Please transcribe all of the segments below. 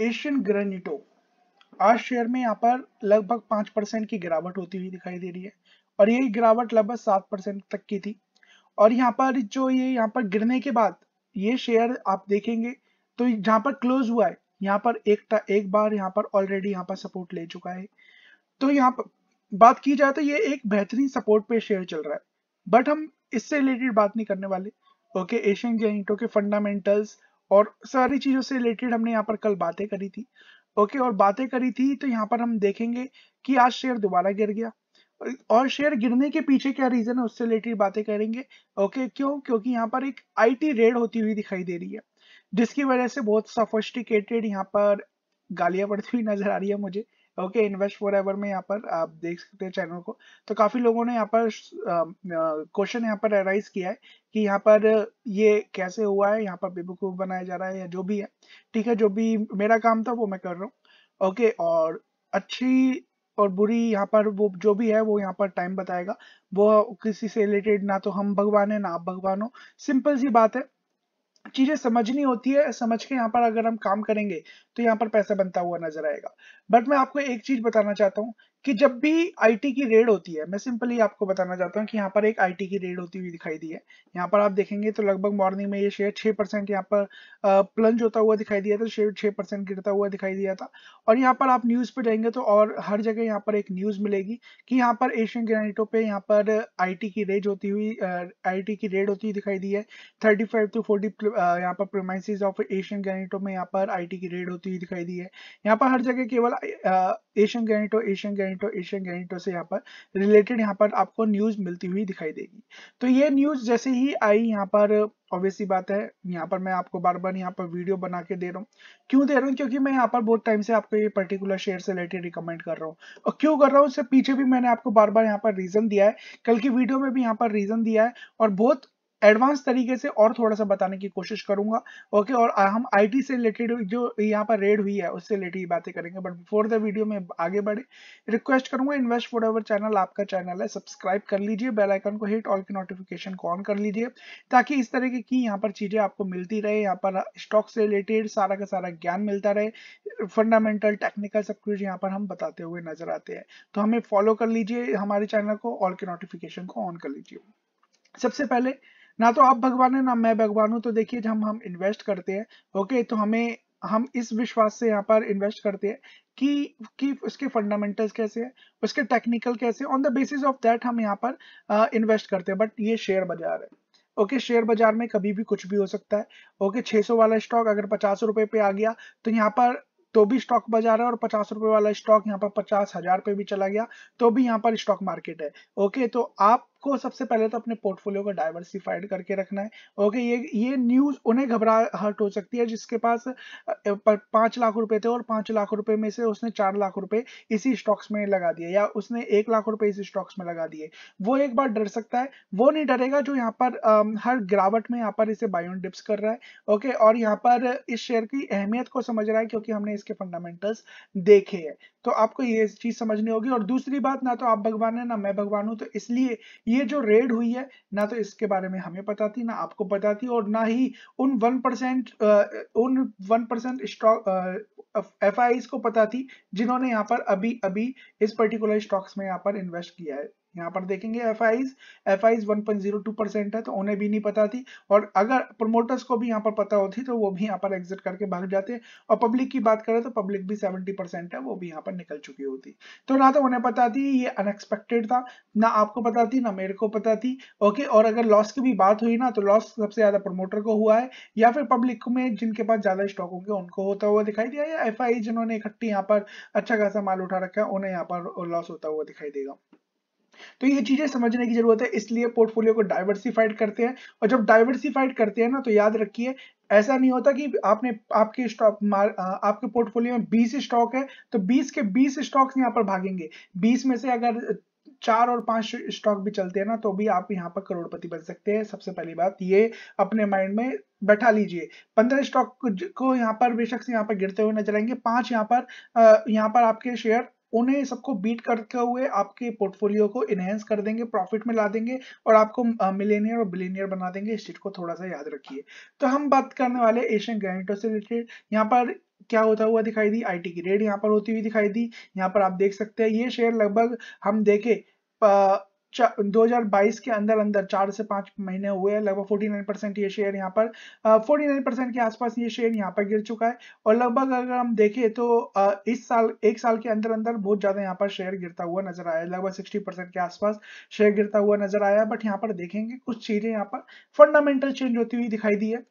Asian Granito आज share में यहाँ पर लगभग पांच परसेंट की गिरावट होती हुई दिखाई दे रही है और ये गिरावट लगभग सात परसेंट तक की थी और यहाँ पर जो ये यहाँ पर गिरने के बाद ये शेयर आप देखेंगे तो जहां पर क्लोज हुआ है यहाँ पर एक एक बार यहाँ पर ऑलरेडी यहाँ पर सपोर्ट ले चुका है तो यहाँ पर बात की जाए तो ये एक बेहतरीन सपोर्ट पे शेयर चल रहा है बट हम इससे रिलेटेड बात नहीं करने वाले ओके एशियन जेनिटो के फंडामेंटल्स और सारी चीज़ों से रिलेटेड हमने यहाँ पर कल बातें करी थी ओके और बातें करी थी तो यहाँ पर हम देखेंगे कि आज शेयर दोबारा गिर गया और शेयर गिरने के पीछे क्या रीजन है उससे रिलेटेड बातें करेंगे ओके क्यों क्योंकि यहाँ पर एक आईटी रेड होती हुई दिखाई दे रही है जिसकी वजह से बहुत सफोस्टिकेटेड यहाँ पर गालियां पड़ती हुई नजर आ रही है मुझे ओके इन्वेस्ट फॉर एवर में यहाँ पर आप देख सकते हैं चैनल को तो काफी लोगों ने यहाँ पर क्वेश्चन यहाँ पर अराइज किया है कि यहाँ पर ये कैसे हुआ है यहाँ पर बेबूकूफ बनाया जा रहा है या जो भी है ठीक है जो भी मेरा काम था वो मैं कर रहा हूँ ओके और अच्छी और बुरी यहाँ पर वो जो भी है वो यहाँ पर टाइम बताएगा वो किसी से रिलेटेड ना तो हम भगवान है ना आप भगवान हो सिंपल सी बात है चीजें समझनी होती है समझ के यहाँ पर अगर हम काम करेंगे तो यहाँ पर पैसा बनता हुआ नजर आएगा बट मैं आपको एक चीज बताना चाहता हूँ कि जब भी आईटी की रेड होती है मैं सिंपली आपको बताना चाहता हूँ कि यहाँ पर एक आईटी की रेड होती हुई दिखाई दी है यहाँ पर आप देखेंगे तो लगभग मॉर्निंग में ये शेयर 6 परसेंट यहाँ पर प्लंज होता हुआ दिखाई दिया था शेयर 6 परसेंट गिरता हुआ दिखाई दिया था और यहाँ पर आप न्यूज़ पे जाएंगे तो और हर जगह यहाँ पर एक न्यूज़ मिलेगी कि यहाँ पर एशियन ग्रेनाइटो पे यहाँ पर आई की रेड होती हुई आई की रेड होती हुई दिखाई दी है थर्टी फाइव टू फोर्टी यहाँ पर प्रोमाइसिस ऑफ एशियन ग्रेनाइटो में यहाँ पर आई की रेड होती हुई दिखाई दी है यहाँ पर हर जगह केवल Asian Granito Asian Granito Granito Asian Granito से यहाँ पर रिलेटेड यहाँ पर आपको न्यूज मिलती हुई दिखाई देगी तो ये न्यूज जैसे ही आई यहाँ पर ऑब्वियसली बात है यहाँ पर मैं आपको बार बार यहाँ पर वीडियो बना के दे रहा हूँ क्यों दे रहा हूँ क्योंकि मैं यहाँ पर बहुत टाइम से आपको ये पर्टिकुलर शेयर से रिलेटेड रिकमेंड कर रहा हूँ और क्यों कर रहा हूँ उससे पीछे भी मैंने आपको बार बार यहाँ पर रीजन दिया है कल की वीडियो में भी यहाँ पर रीजन दिया है और बहुत एडवांस तरीके से और थोड़ा सा बताने की कोशिश करूंगा ओके और हम आईटी से रिलेटेड जो यहाँ पर रेड हुई है उससे रिलेटेड बातें करेंगे बट बिफोर द वीडियो में आगे बढ़े रिक्वेस्ट करूंगा इन्वेस्ट फॉर अवर चैनल आपका चैनल है सब्सक्राइब कर लीजिए बेल आइकन को हिट ऑल की नोटिफिकेशन को ऑन कर लीजिए ताकि इस तरह की यहाँ पर चीजें आपको मिलती रहे यहाँ पर स्टॉक से रिलेटेड सारा का सारा ज्ञान मिलता रहे फंडामेंटल टेक्निकल सब कुछ यहाँ पर हम बताते हुए नजर आते हैं तो हमें फॉलो कर लीजिए हमारे चैनल को ऑल की नोटिफिकेशन को ऑन कर लीजिए सबसे पहले ना तो आप भगवान है ना मैं भगवान हूँ तो देखिए जब हम हम इन्वेस्ट करते हैं ओके तो हमें हम इस विश्वास से यहाँ पर इन्वेस्ट करते हैं कि कि उसके फंडामेंटल्स कैसे हैं उसके टेक्निकल कैसे on the basis of that हम यहाँ पर इन्वेस्ट uh, करते हैं बट ये शेयर बाजार है ओके okay, शेयर बाजार में कभी भी कुछ भी हो सकता है ओके okay, 600 वाला स्टॉक अगर पचास रुपए पे आ गया तो यहाँ पर तो भी स्टॉक बाजार है और पचास रुपए वाला स्टॉक यहाँ पर पचास हजार पे भी चला गया तो भी यहाँ पर स्टॉक मार्केट है ओके okay, तो आप आपको सबसे पहले तो अपने पोर्टफोलियो को डाइवर्सिफाइड करके रखना है ओके ये ये न्यूज उन्हें घबराहट हो सकती है जिसके पास पांच लाख रुपए थे और पांच लाख रुपए में से उसने चार लाख रुपए इसी स्टॉक्स में लगा दिए या उसने एक लाख रुपए इसी स्टॉक्स में लगा दिए वो एक बार डर सकता है वो नहीं डरेगा जो यहाँ पर आ, हर गिरावट में यहाँ पर इसे बायोन डिप्स कर रहा है ओके और यहाँ पर इस शेयर की अहमियत को समझ रहा है क्योंकि हमने इसके फंडामेंटल्स देखे है तो आपको ये चीज समझनी होगी और दूसरी बात ना तो आप भगवान है ना मैं भगवान हूं तो इसलिए ये जो रेड हुई है ना तो इसके बारे में हमें पता थी ना आपको पता थी और ना ही उन वन परसेंट उन वन परसेंट स्टॉक एफ को पता थी जिन्होंने यहाँ पर अभी अभी इस पर्टिकुलर स्टॉक्स में यहाँ पर इन्वेस्ट किया है यहाँ पर देखेंगे F IIs F one percent है तो उन्हें भी नहीं पता थी और अगर प्रमोटर्स को भी यहाँ पर पता होती तो वो भी यहाँ पर एग्जिट करके भाग जाते और पब्लिक की बात करें तो पब्लिक भी 70 परसेंट है वो भी यहाँ पर निकल चुकी होती तो ना तो उन्हें पता थी ये अनएक्सपेक्टेड था ना आपको पता थी ना मेरे को पता थी ओके और अगर लॉस की भी बात हुई ना तो लॉस सबसे ज्यादा प्रमोटर को हुआ है या फिर पब्लिक में जिनके पास ज्यादा स्टॉक होंगे उनको होता हुआ दिखाई दिया या एफ जिन्होंने इकट्ठी यहाँ पर अच्छा खासा माल उठा रखा है उन्हें यहाँ पर लॉस होता हुआ दिखाई देगा तो ये चीजें समझने की जरूरत है इसलिए पोर्टफोलियो को डाइवर्सिफाइड करते हैं और जब डाइवर्सिफाइड करते हैं ना तो याद रखिए ऐसा नहीं होता कि आपने आपके स्टॉक आपके पोर्टफोलियो में 20 स्टॉक है तो 20 के 20 स्टॉक्स यहाँ पर भागेंगे 20 में से अगर चार और पांच स्टॉक भी चलते हैं ना तो भी आप यहाँ पर करोड़पति बन सकते हैं सबसे पहली बात ये अपने माइंड में बैठा लीजिए पंद्रह स्टॉक को यहाँ पर बेशक यहाँ पर गिरते हुए नजर आएंगे पांच यहाँ पर यहाँ पर आपके शेयर उन्हें सबको बीट करते हुए आपके पोर्टफोलियो को इनहेंस कर देंगे प्रॉफिट में ला देंगे और आपको मिलेनियर और बिलेनियर बना देंगे इस चीज को थोड़ा सा याद रखिए तो हम बात करने वाले एशियन ग्रेनेटो से रिलेटेड यहाँ पर क्या होता हुआ दिखाई दी आईटी की रेड यहाँ पर होती हुई दिखाई दी यहाँ पर आप देख सकते हैं ये शेयर लगभग हम देखे 2022 के अंदर अंदर चार से पांच महीने हुए हैं लगभग 49 परसेंट ये शेयर यहाँ पर uh, 49 परसेंट के आसपास ये शेयर यहाँ पर गिर चुका है और लगभग अगर हम देखें तो इस साल एक साल के अंदर अंदर बहुत ज्यादा यहाँ पर शेयर गिरता हुआ नजर आया लगभग 60 परसेंट के आसपास शेयर गिरता हुआ नजर आया बट यहाँ पर देखेंगे कुछ चीजें यहाँ पर फंडामेंटल चेंज होती हुई दिखाई दी है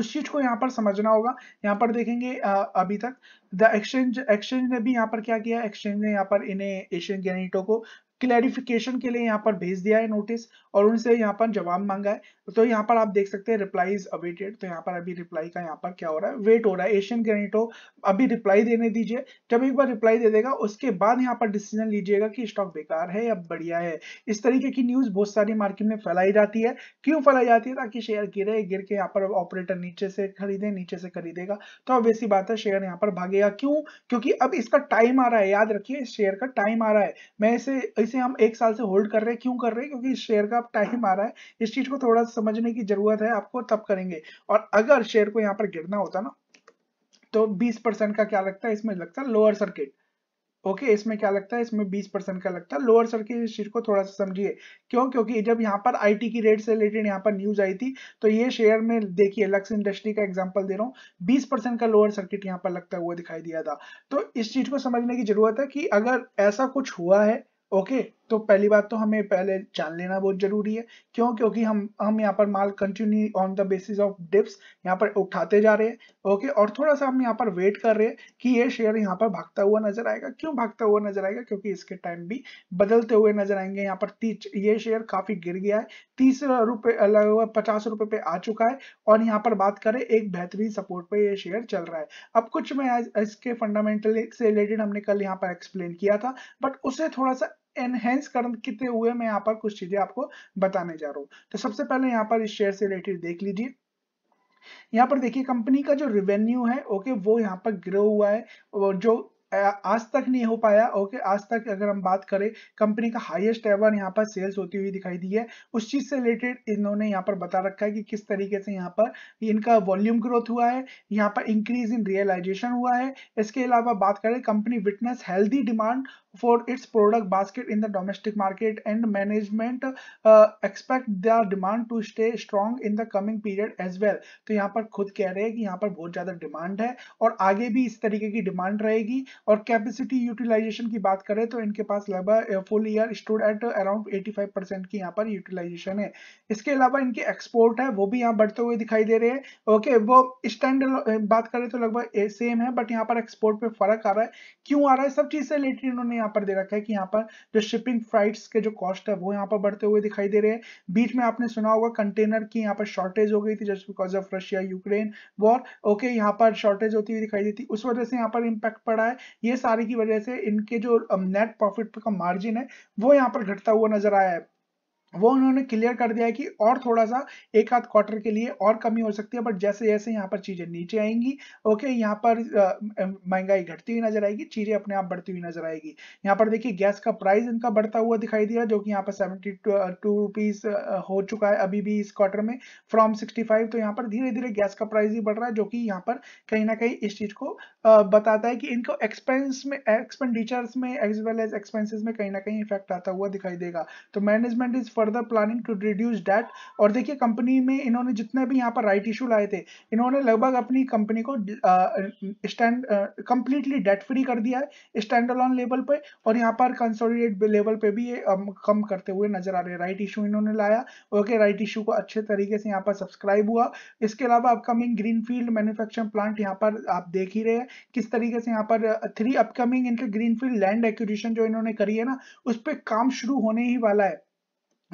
उस चीज को यहाँ पर समझना होगा यहाँ पर देखेंगे अभी तक द एक्सचेंज एक्सचेंज ने भी यहाँ पर क्या किया एक्सचेंज ने यहाँ पर इन्हें एशियन गैनिटो को क्लैरिफिकेशन के लिए यहाँ पर भेज दिया है नोटिस और उनसे यहाँ पर जवाब मांगा है तो यहाँ पर आप देख सकते हैं रिप्लाई इज अवेटेड तो यहाँ पर अभी रिप्लाई का यहाँ पर क्या हो रहा है वेट हो रहा है एशियन हो अभी रिप्लाई देने दीजिए जब एक बार रिप्लाई दे देगा उसके बाद यहाँ पर डिसीजन लीजिएगा कि स्टॉक बेकार है या बढ़िया है इस तरीके की न्यूज बहुत सारी मार्केट में फैलाई जाती है क्यों फैलाई जाती है ताकि शेयर गिरे गिर के यहाँ पर ऑपरेटर नीचे से खरीदे नीचे से खरीदेगा तो अब ऐसी बात है शेयर यहाँ पर भागेगा क्यों क्योंकि अब इसका टाइम आ रहा है याद रखिए शेयर का टाइम आ रहा है मैं इसे इसे हम एक साल से होल्ड कर रहे हैं क्यों कर रहे हैं क्योंकि शेयर का अब टाइम आ रहा है इस चीज को थोड़ा समझने की जरूरत है आपको तब करेंगे और अगर शेयर को यहाँ पर गिरना होता ना तो 20 परसेंट का क्या लगता है इसमें लगता है लोअर सर्किट ओके okay, इसमें क्या लगता है इसमें 20 परसेंट का लगता है लोअर सर्किट इस चीज को थोड़ा सा समझिए क्यों क्योंकि जब यहाँ पर आईटी की रेट से रिलेटेड यहाँ पर न्यूज आई थी तो ये शेयर में देखिए लक्स इंडस्ट्री का एग्जांपल दे रहा हूँ 20 परसेंट का लोअर सर्किट यहाँ पर लगता हुआ दिखाई दिया था तो इस चीज को समझने की जरूरत है कि अगर ऐसा कुछ हुआ है ओके तो पहली बात तो हमें पहले जान लेना बहुत जरूरी है क्यों क्योंकि हम हम यहाँ पर माल continue on the basis of dips यहाँ पर उठाते जा रहे हैं ओके और थोड़ा सा हम यहाँ पर वेट कर रहे हैं कि ये शेयर यहाँ पर भागता हुआ नजर आएगा क्यों भागता हुआ नजर आएगा क्योंकि इसके टाइम भी बदलते हुए नजर आएंगे यहाँ पर ये शेयर काफी गिर गया है तीस रुपए लगभग पचास रुपए पे आ चुका है और यहाँ पर बात करें एक बेहतरीन सपोर्ट पे ये शेयर चल रहा है अब कुछ मैं इसके फंडामेंटल से रिलेटेड हमने कल यहाँ पर एक्सप्लेन किया था बट उसे थोड़ा सा एनहेंस करते हुए मैं यहाँ पर कुछ चीजें आपको बताने जा रहा हूँ तो सबसे पहले यहाँ पर इस शेयर से रिलेटेड देख लीजिए यहाँ पर देखिए कंपनी का जो रिवेन्यू है ओके वो यहाँ पर ग्रो हुआ है और जो आज तक नहीं हो पाया ओके आज तक अगर हम बात करें कंपनी का हाईएस्ट एवर यहाँ पर सेल्स होती हुई दिखाई दी है उस चीज से रिलेटेड इन्होंने यहाँ पर बता रखा है कि किस तरीके से यहाँ पर इनका वॉल्यूम ग्रोथ हुआ है यहाँ पर इंक्रीज इन रियलाइजेशन हुआ है इसके अलावा बात करें company witness healthy demand for its product basket in the domestic market and management expect the demand to stay strong in the coming period as well तो यहाँ पर खुद कह रहे हैं कि यहाँ पर बहुत ज़्यादा डिमांड है और आगे भी इस तरीके की डिमांड रहेगी और कैपेसिटी यूटिलाइजेशन की बात करें तो इनके पास लगभग full year store at around 85 percent की यहाँ पर यूटिलाइजेशन है इसके अलावा इनकी एक्सपोर्ट है वो भी यहाँ बढ़ते हुए दिखाई दे रहे हैं ओके वो स्टैंड बात करें तो लगभग सेम है बट यहाँ पर एक्सपोर्ट पे फर्क आ रहा है क्यों आ रहा है सब चीज से रिलेटेड इन्होंने यहाँ पर दे रखा है कि यहाँ पर जो शिपिंग फ्राइट्स के जो कॉस्ट है वो यहाँ पर बढ़ते हुए दिखाई दे रहे हैं बीच में आपने सुना होगा कंटेनर की यहाँ पर शॉर्टेज हो गई थी just because of Russia Ukraine war okay यहाँ पर शॉर्टेज होती हुई दिखाई देती उस वजह से यहाँ पर इम्पैक्ट पड़ा है ये सारी की वजह से इनके जो नेट प्रॉफिट का मार्जिन है वो यहाँ पर घटता हुआ नजर आया है वो उन्होंने क्लियर कर दिया है कि और थोड़ा सा एक आध क्वार्टर के लिए और कमी हो सकती है बट जैसे जैसे यहाँ पर चीजें नीचे आएंगी ओके यहाँ पर महंगाई घटती हुई नजर आएगी चीजें अपने आप बढ़ती हुई नजर आएगी यहाँ पर देखिए गैस का प्राइस इनका बढ़ता हुआ दिखाई दिया जो कि यहाँ पर सेवेंटी टू रुपीज हो चुका है अभी भी इस क्वार्टर में फ्रॉम सिक्सटी फाइव तो यहाँ पर धीरे धीरे गैस का प्राइस ही बढ़ रहा है जो कि यहाँ पर कहीं ना कहीं इस चीज को बताता है कि इनको एक्सपेंस में एक्सपेंडिचर्स में एज वेल एज एक्सपेंसिस में कहीं ना कहीं इफेक्ट आता हुआ दिखाई देगा तो management is further planning to reduce debt और देखिए कंपनी में इन्होंने जितने भी यहाँ पर राइट इशू लाए थे इन्होंने लगभग अपनी कंपनी को स्टैंड कंप्लीटली डेट फ्री कर दिया है स्टैंड अलोन लेवल पर और यहाँ पर कंसोलिडेट लेवल पर भी ये कम करते हुए नजर आ रहे हैं राइट इशू इन्होंने लाया ओके राइट इशू को अच्छे तरीके से यहाँ पर सब्सक्राइब हुआ इसके अलावा upcoming green field manufacturing plant यहाँ पर आप देख ही रहे हैं किस तरीके से यहाँ पर थ्री अपकमिंग इनके ग्रीन फील्ड लैंड एक्यूशन जो इन्होंने करी है ना उस पर काम शुरू होने ही वाला है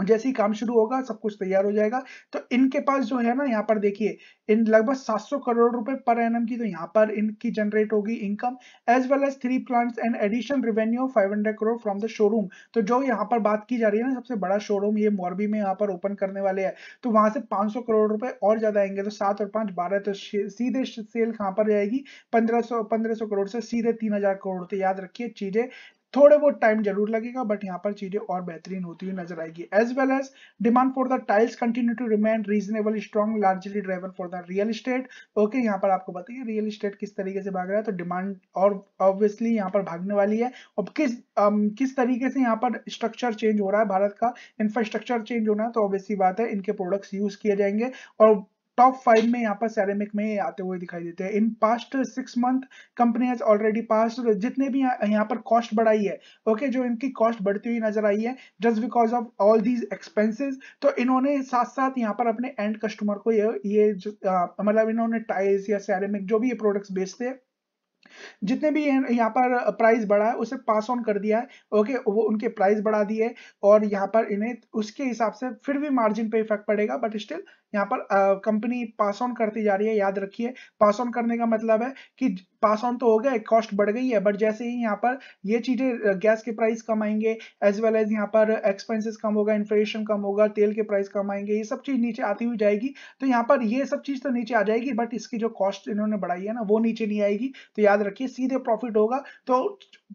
जैसे ही काम शुरू होगा सब कुछ तैयार हो जाएगा तो इनके पास जो है ना यहाँ पर देखिए इन लगभग 700 करोड़ रुपए पर एन की तो यहाँ पर इनकी जनरेट होगी income as well as three plants and addition revenue of 500 crore from the showroom तो जो यहाँ पर बात की जा रही है ना सबसे बड़ा शोरूम ये मोरबी में यहाँ पर ओपन करने वाले है तो वहां से पांच करोड़ रुपए और ज्यादा आएंगे तो सात और पांच बारह तो सीधे सेल कहाँ पर जाएगी पंद्रह सौ करोड़ से सीधे तीन करोड़ तो याद रखिए चीजें थोड़े बहुत टाइम जरूर लगेगा बट यहाँ पर चीजें और बेहतरीन होती हुई नजर आएगी as well as demand for the tiles continue to remain reasonable strong largely driver for the real estate okay यहाँ पर आपको बताइए रियल स्टेट किस तरीके से भाग रहा है तो डिमांड और ऑब्वियसली यहाँ पर भागने वाली है और किस um, किस तरीके से यहाँ पर स्ट्रक्चर चेंज हो रहा है भारत का इंफ्रास्ट्रक्चर चेंज होना है तो ऑब्वियसली बात है इनके प्रोडक्ट्स यूज किए जाएंगे और टॉप फाइव में यहाँ पर सैरेमिक में आते हुए दिखाई देते हैं in past six month company has already pass जितने भी यहाँ पर कॉस्ट बढ़ाई है ओके okay, जो इनकी कॉस्ट बढ़ती हुई नजर आई है just because of all these expenses तो इन्होंने साथ साथ यहाँ पर अपने एंड कस्टमर को ये ये मतलब इन्होंने टाइल्स या सैरेमिक जो भी ये प्रोडक्ट्स बेचते हैं जितने भी यहाँ पर प्राइस बढ़ा है उसे पास ऑन कर दिया है ओके वो उनके प्राइस बढ़ा दिए और यहाँ पर इन्हें उसके हिसाब से फिर भी मार्जिन पे इफेक्ट पड़ेगा बट स्टिल यहाँ पर कंपनी पास ऑन करती जा रही है याद रखिए पास ऑन करने का मतलब है कि पास ऑन तो हो गया कॉस्ट बढ़ गई है बट जैसे ही यहाँ पर ये चीजें गैस के प्राइस कम आएंगे एज वेल एज यहाँ पर एक्सपेंसेस कम होगा इन्फ्लेशन कम होगा तेल के प्राइस कम आएंगे ये सब चीज नीचे आती हुई जाएगी तो यहाँ पर ये सब चीज तो नीचे आ जाएगी बट इसकी जो कॉस्ट इन्होंने बढ़ाई है ना वो नीचे नहीं आएगी तो याद रखिए सीधे प्रॉफिट होगा तो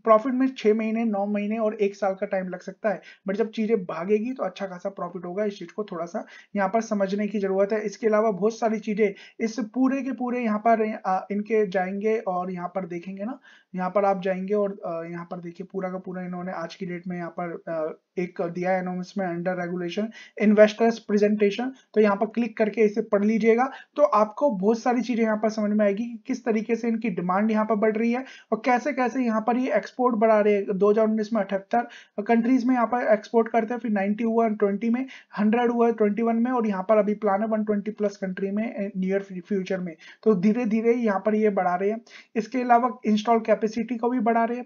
प्रॉफिट में छह महीने नौ महीने और एक साल का टाइम लग सकता है बट जब चीजें भागेगी तो अच्छा खासा प्रॉफिट होगा इस चीज को थोड़ा सा यहाँ पर समझने की ज़रूरत है इसके अलावा बहुत सारी चीज़ें इस पूरे के पूरे यहाँ पर इनके जाएंगे और यहाँ पर देखेंगे ना यहाँ पर आप जाएंगे और यहाँ पर देखिए पूरा का पूरा इन्होंने आज की डेट में यहाँ पर एक दिया है अंडर रेगुलेशन इन्वेस्टर्स प्रेजेंटेशन तो यहाँ पर क्लिक करके इसे पढ़ लीजिएगा तो आपको बहुत सारी चीज़ें यहाँ पर समझ में आएगी कि किस तरीके से इनकी डिमांड यहाँ पर बढ़ रही है और कैसे कैसे यहाँ पर ये एक्सपोर्ट बढ़ा रहे हैं दो में अठहत्तर कंट्रीज में यहाँ पर एक्सपोर्ट करते हैं फिर नाइनटी हुआ ट्वेंटी में हंड्रेड हुआ ट्वेंटी में और यहाँ पर अभी प्लान प्लान है 120 प्लस कंट्री में नियर फ्यूचर में तो धीरे धीरे यहाँ पर ये बढ़ा रहे हैं इसके अलावा इंस्टॉल कैपेसिटी को भी बढ़ा रहे हैं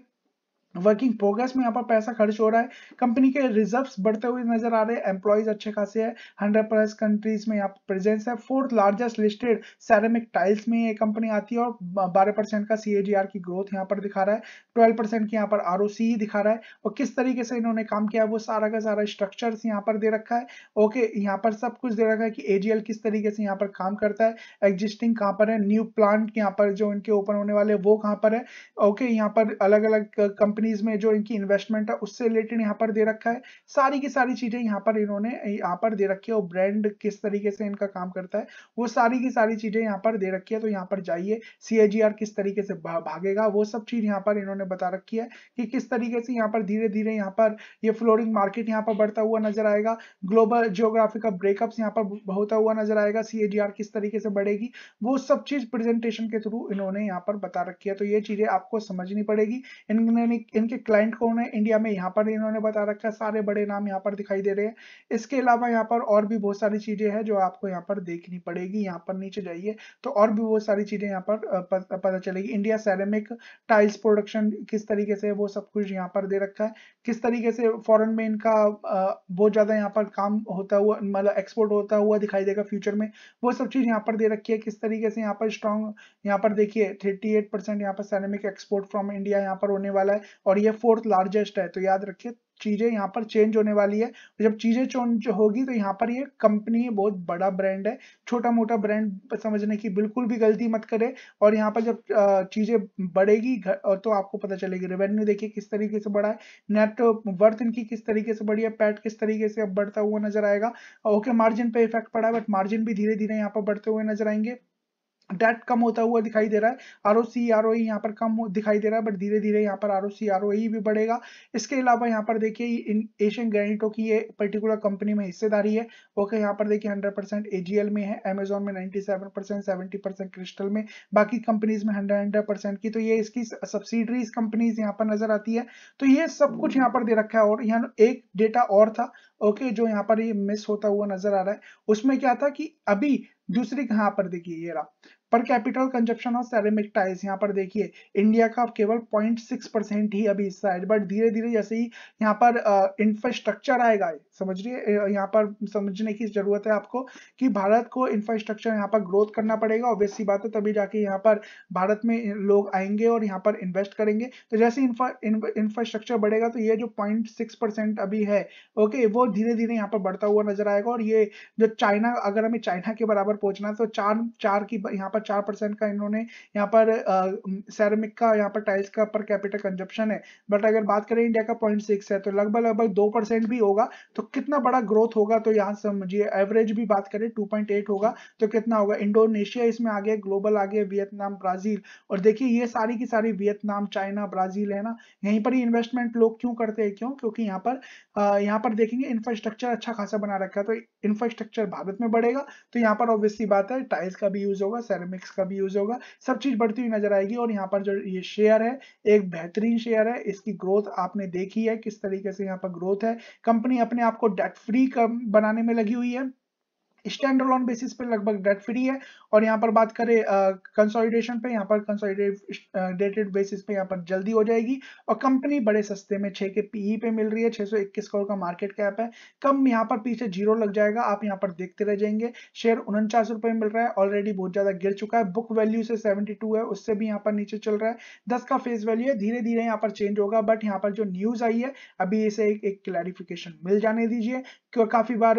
वर्किंग प्रोग्रेस में यहाँ पर पैसा खर्च हो रहा है कंपनी के रिजर्व्स बढ़ते हुए नजर आ रहे हैं एम्प्लॉयज अच्छे खासे हैं हंड्रेड प्लस कंट्रीज में यहाँ प्रेजेंस है fourth largest listed ceramic tiles में ये कंपनी आती है और बारह परसेंट का सी की ग्रोथ यहाँ पर दिखा रहा है ट्वेल्व परसेंट की यहाँ पर आर दिखा रहा है और किस तरीके से इन्होंने काम किया है वो सारा का सारा स्ट्रक्चर यहाँ पर दे रखा है ओके यहाँ पर सब कुछ दे रखा है कि एजीएल किस तरीके से यहाँ पर काम करता है एग्जिस्टिंग कहाँ पर है न्यू प्लांट यहाँ पर जो इनके ओपन होने वाले वो कहाँ पर है ओके यहाँ पर अलग अलग कंपनी कंपनीज में जो इनकी इन्वेस्टमेंट है उससे रिलेटेड यहाँ पर दे रखा है सारी की सारी चीजें यहाँ पर इन्होंने यहाँ पर दे रखी है और ब्रांड किस तरीके से इनका काम करता है वो सारी की सारी चीजें यहाँ पर दे रखी है तो यहाँ पर जाइए सी किस तरीके से भागेगा वो सब चीज यहाँ पर इन्होंने बता रखी है कि किस तरीके से यहाँ पर धीरे धीरे यहाँ पर ये फ्लोरिंग मार्केट यहाँ पर बढ़ता हुआ नजर आएगा ग्लोबल जियोग्राफी का ब्रेकअप्स यहाँ पर होता हुआ नजर आएगा सी किस तरीके से बढ़ेगी वो सब चीज प्रेजेंटेशन के थ्रू इन्होंने यहाँ पर बता रखी है तो ये चीजें आपको समझनी पड़ेगी इन्होंने इनके क्लाइंट कौन है इंडिया में यहाँ पर इन्होंने बता रखा है सारे बड़े नाम यहाँ पर दिखाई दे रहे हैं इसके अलावा यहाँ पर और भी बहुत सारी चीजें हैं जो आपको यहाँ पर देखनी पड़ेगी यहाँ पर नीचे जाइए तो और भी बहुत सारी चीजें यहाँ पर पता चलेगी इंडिया सेरेमिक टाइल्स प्रोडक्शन किस तरीके से वो सब कुछ यहाँ पर दे रखा है किस तरीके से फॉरन में इनका बहुत ज्यादा यहाँ पर काम होता हुआ मतलब एक्सपोर्ट होता हुआ दिखाई देगा फ्यूचर में वो सब चीज यहाँ पर दे रखी है किस तरीके से यहाँ पर स्ट्रॉन्ग यहाँ पर देखिए थर्टी एट परसेंट यहाँ पर सैरेमिक एक्सपोर्ट फ्रॉम इंडिया यहाँ पर होने वाला है और ये फोर्थ लार्जेस्ट है तो याद रखिए चीजें यहाँ पर चेंज होने वाली है जब चीजें चेंज होगी तो यहाँ पर ये कंपनी है बहुत बड़ा ब्रांड है छोटा मोटा ब्रांड समझने की बिल्कुल भी गलती मत करें और यहाँ पर जब चीजें बढ़ेगी तो आपको पता चलेगी रेवेन्यू देखिए किस तरीके से बढ़ा है नेट वर्थ इनकी किस तरीके से बढ़ी है पैट किस तरीके से अब बढ़ता हुआ नजर आएगा ओके मार्जिन पे इफेक्ट पड़ा है बट मार्जिन भी धीरे धीरे यहाँ पर बढ़ते हुए नजर आएंगे डेट कम होता हुआ दिखाई दे रहा है R O C R O यहाँ पर कम दिखाई दे रहा है बट धीरे धीरे यहाँ पर R O C R O भी बढ़ेगा इसके अलावा यहाँ पर देखिए इन एशियन ग्रेनिटो की ये पर्टिकुलर कंपनी में हिस्सेदारी है ओके यहाँ पर देखिए 100 परसेंट एजीएल में है अमेजोन में 97 परसेंट सेवेंटी परसेंट क्रिस्टल में बाकी कंपनीज में हंड्रेड हंड्रेड परसेंट की तो ये इसकी सब्सिडरीज कंपनीज यहाँ पर नजर आती है तो ये सब कुछ यहाँ पर दे रखा है और यहाँ एक डेटा और था ओके जो यहाँ पर ये मिस होता हुआ नजर आ रहा है उसमें क्या था कि अभी दूसरी कहाँ पर देखिए ये रहा per capital consumption of ceramic tiles यहाँ पर देखिए इंडिया का केवल 0.6 परसेंट ही अभी हिस्सा है बट धीरे धीरे जैसे ही यहाँ पर इंफ्रास्ट्रक्चर आएगा समझ रही यहाँ पर समझने की जरूरत है आपको कि भारत को इंफ्रास्ट्रक्चर यहाँ पर ग्रोथ करना पड़ेगा सी बात है तभी जाके यहाँ पर भारत में लोग आएंगे और यहाँ पर इन्वेस्ट करेंगे तो जैसे इंफ्रास्ट्रक्चर बढ़ेगा तो ये जो पॉइंट अभी है ओके वो धीरे धीरे यहाँ पर बढ़ता हुआ नजर आएगा और ये जो चाइना अगर हमें चाइना के बराबर पहुंचना है तो चार चार की यहाँ पर पर चार परसेंट का इन्होंने यहाँ पर सैरमिक का यहाँ पर टाइल्स का पर कैपिटल कंजप्शन है बट अगर बात करें इंडिया का पॉइंट सिक्स है तो लगभग लगभग दो परसेंट भी होगा तो कितना बड़ा ग्रोथ होगा तो यहाँ समझिए एवरेज भी बात करें टू होगा तो कितना होगा इंडोनेशिया इसमें आगे ग्लोबल आगे वियतनाम ब्राजील और देखिए ये सारी की सारी वियतनाम चाइना ब्राजील है ना यहीं पर ही इन्वेस्टमेंट लोग क्यों करते हैं क्यों क्योंकि यहाँ पर यहाँ पर देखेंगे इंफ्रास्ट्रक्चर अच्छा खासा बना रखा है तो इंफ्रास्ट्रक्चर भारत में बढ़ेगा तो यहाँ पर ऑब्वियसली बात है टाइल्स का भी यूज होगा सैर मिक्स का भी यूज होगा सब चीज बढ़ती हुई नजर आएगी और यहाँ पर जो ये शेयर है एक बेहतरीन शेयर है इसकी ग्रोथ आपने देखी है किस तरीके से यहाँ पर ग्रोथ है कंपनी अपने आप को डेट फ्री बनाने में लगी हुई है स्टैंड ऑन बेसिस पे लगभग डेट फ्री है और यहाँ पर बात करें कंसोलिडेशन uh, पे यहाँ पर कंसोलिडेटेड बेसिस पे यहाँ पर जल्दी हो जाएगी और कंपनी बड़े सस्ते में छः के पीई e पे मिल रही है छह करोड़ का मार्केट कैप है कम यहाँ पर पीछे जीरो लग जाएगा आप यहाँ पर देखते रह जाएंगे शेयर उनचास रुपए मिल रहा है ऑलरेडी बहुत ज़्यादा गिर चुका है बुक वैल्यू से सेवेंटी है उससे भी यहाँ पर नीचे चल रहा है दस का फेस वैल्यू है धीरे धीरे यहाँ पर चेंज होगा बट यहाँ पर जो न्यूज़ आई है अभी इसे एक क्लैरिफिकेशन मिल जाने दीजिए काफ़ी बार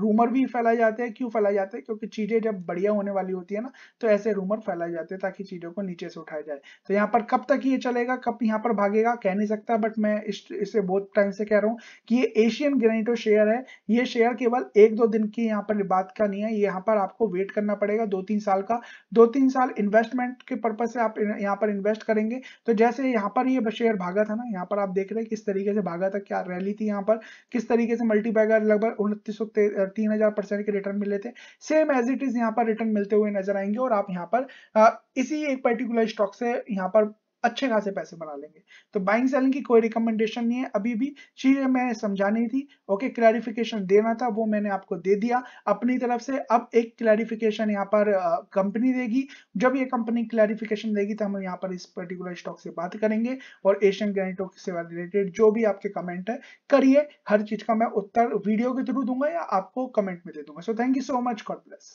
रूमर भी फैलाए जाते हैं क्यों फैलाए जाते हैं क्योंकि चीजें जब बढ़िया होने वाली होती है ना तो ऐसे रूमर फैलाए जाते हैं ताकि चीजों को नीचे से उठाया जाए तो यहाँ पर कब तक ये चलेगा कब यहाँ पर भागेगा कह नहीं सकता बट मैं इस इसे बहुत टाइम से कह रहा हूँ कि ये एशियन ग्रेनिटो शेयर है ये शेयर केवल एक दो दिन की यहाँ पर बात का नहीं है यहाँ पर आपको वेट करना पड़ेगा दो तीन साल का दो तीन साल इन्वेस्टमेंट के पर्पज से आप यहाँ पर इन्वेस्ट करेंगे तो जैसे यहाँ पर ये शेयर भागा था ना यहाँ पर आप देख रहे हैं किस तरीके से भागा था क्या रैली थी यहाँ पर किस तरीके से मल्टीपैगर लगभग उनतीस सौ तीन हजार परसेंट के रिटर्न मिले थे सेम एज इट इज यहाँ पर रिटर्न मिलते हुए नजर आएंगे और आप यहाँ पर इसी एक पर्टिकुलर स्टॉक से यहाँ पर अच्छे खासे पैसे बना लेंगे तो बाइंग सेलिंग की कोई रिकमेंडेशन नहीं है अभी भी चीजें मैंने समझानी थी ओके क्लैरिफिकेशन देना था वो मैंने आपको दे दिया अपनी तरफ से अब एक क्लैरिफिकेशन यहाँ पर कंपनी देगी जब ये कंपनी क्लैरिफिकेशन देगी तो हम यहाँ पर इस पर्टिकुलर स्टॉक से बात करेंगे और एशियन ग्रेनेटो से रिलेटेड जो भी आपके कमेंट है करिए हर चीज का मैं उत्तर वीडियो के थ्रू दूंगा या आपको कमेंट में दे दूंगा so thank you so much God bless